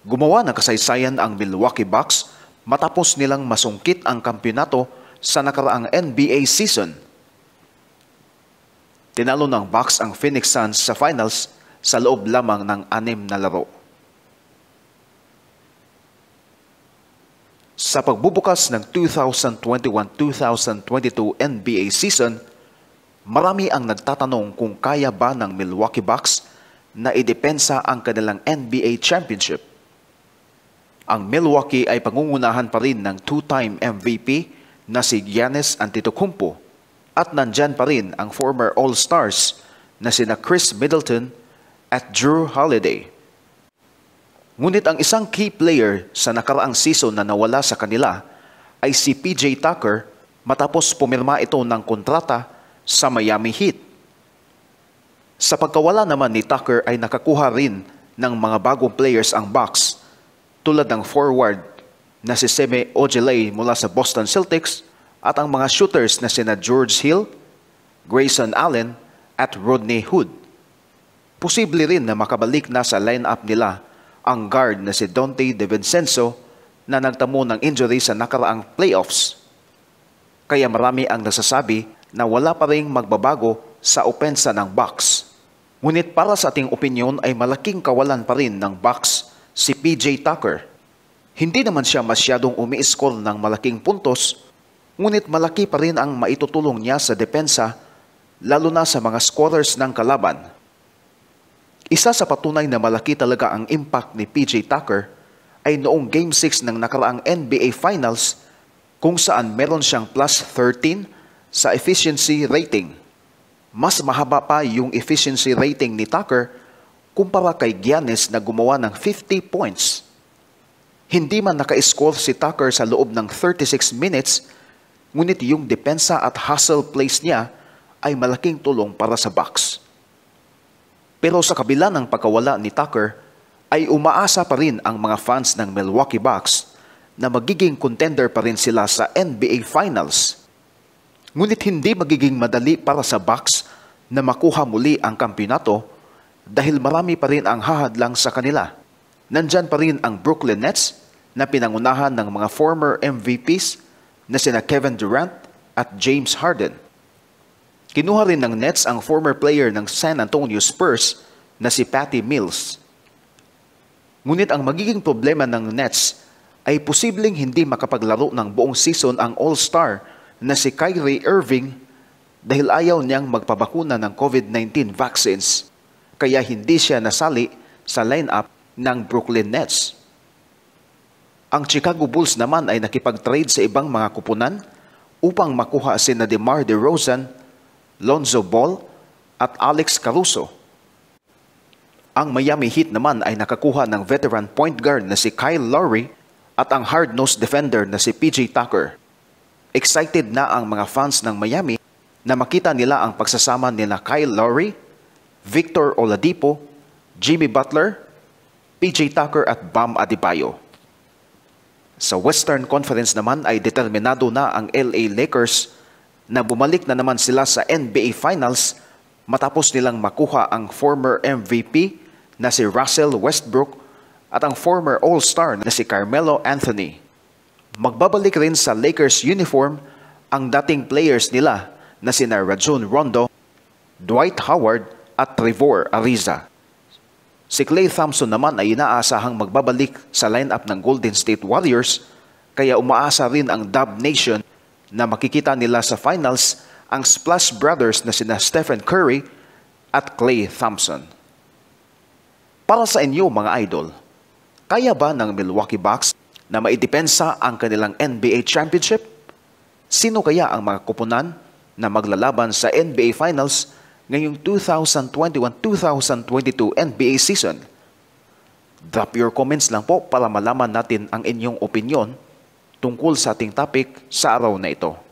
Gumawa ng kasaysayan ang Milwaukee Bucks matapos nilang masungkit ang kampiyonato sa nakaraang NBA season. Tinalo ng Bucks ang Phoenix Suns sa finals sa loob lamang ng anim na laro. Sa pagbubukas ng 2021-2022 NBA season, marami ang nagtatanong kung kaya ba ng Milwaukee Bucks na idepensa ang kanilang NBA championship ang Milwaukee ay pangungunahan pa rin ng two-time MVP na si Giannis Antetokounmpo at nandyan pa rin ang former All-Stars na sina Chris Middleton at Drew Holiday. Ngunit ang isang key player sa nakaraang season na nawala sa kanila ay si PJ Tucker matapos pumirma ito ng kontrata sa Miami Heat. Sa pagkawala naman ni Tucker ay nakakuha rin ng mga bagong players ang Bucks tulad ng forward na si Seme Ojeley mula sa Boston Celtics at ang mga shooters na sina George Hill, Grayson Allen at Rodney Hood. Posible rin na makabalik na sa lineup nila ang guard na si Dante DeVincenzo na nagtamo ng injury sa nakaraang playoffs. Kaya marami ang nasasabi na wala pa rin magbabago sa opensa ng Bucks. Ngunit para sa ating opinyon ay malaking kawalan pa rin ng Bucks si PJ Tucker. Hindi naman siya masyadong umi-score ng malaking puntos, ngunit malaki pa rin ang maitutulong niya sa depensa lalo na sa mga scorers ng kalaban. Isa sa patunay na malaki talaga ang impact ni PJ Tucker ay noong Game 6 ng nakaraang NBA Finals kung saan meron siyang plus 13 sa efficiency rating. Mas mahaba pa yung efficiency rating ni Tucker kumpara kay Giannis na gumawa ng 50 points. Hindi man naka-score si Tucker sa loob ng 36 minutes, ngunit yung depensa at hustle plays niya ay malaking tulong para sa Bucks. Pero sa kabila ng pagkawala ni Tucker, ay umaasa pa rin ang mga fans ng Milwaukee Bucks na magiging contender pa rin sila sa NBA Finals. Ngunit hindi magiging madali para sa Bucks na makuha muli ang kampiyonato dahil marami pa rin ang hahadlang sa kanila. Nandyan pa rin ang Brooklyn Nets na pinangunahan ng mga former MVPs na sina Kevin Durant at James Harden. Kinuha rin ng Nets ang former player ng San Antonio Spurs na si Patty Mills. Ngunit ang magiging problema ng Nets ay posibleng hindi makapaglaro ng buong season ang All-Star na si Kyrie Irving dahil ayaw niyang magpabakuna ng COVID-19 vaccines kaya hindi siya nasali sa lineup ng Brooklyn Nets. Ang Chicago Bulls naman ay nakipag-trade sa ibang mga kupunan upang makuha si na DeMar DeRozan, Lonzo Ball at Alex Caruso. Ang Miami Heat naman ay nakakuha ng veteran point guard na si Kyle Lowry at ang hard-nosed defender na si PJ Tucker. Excited na ang mga fans ng Miami na makita nila ang pagsasama nila Kyle Lowry Victor Oladipo, Jimmy Butler, PJ Tucker at Bam Adebayo. Sa Western Conference naman ay determinado na ang LA Lakers na bumalik na naman sila sa NBA Finals matapos nilang makuha ang former MVP na si Russell Westbrook at ang former All-Star na si Carmelo Anthony. Magbabalik rin sa Lakers uniform ang dating players nila na sina Rajon Rondo, Dwight Howard at Trevor Ariza. Si Clay Thompson naman ay inaasahang magbabalik sa lineup ng Golden State Warriors kaya umaasa rin ang Dub Nation na makikita nila sa finals ang Splash Brothers na sina Stephen Curry at Clay Thompson. Para sa inyo mga idol, kaya ba ng Milwaukee Bucks na maidepensa ang kanilang NBA championship? Sino kaya ang mga kupunan na maglalaban sa NBA Finals ngayong 2021-2022 NBA season? Drop your comments lang po para malaman natin ang inyong opinion tungkol sa ating topic sa araw na ito.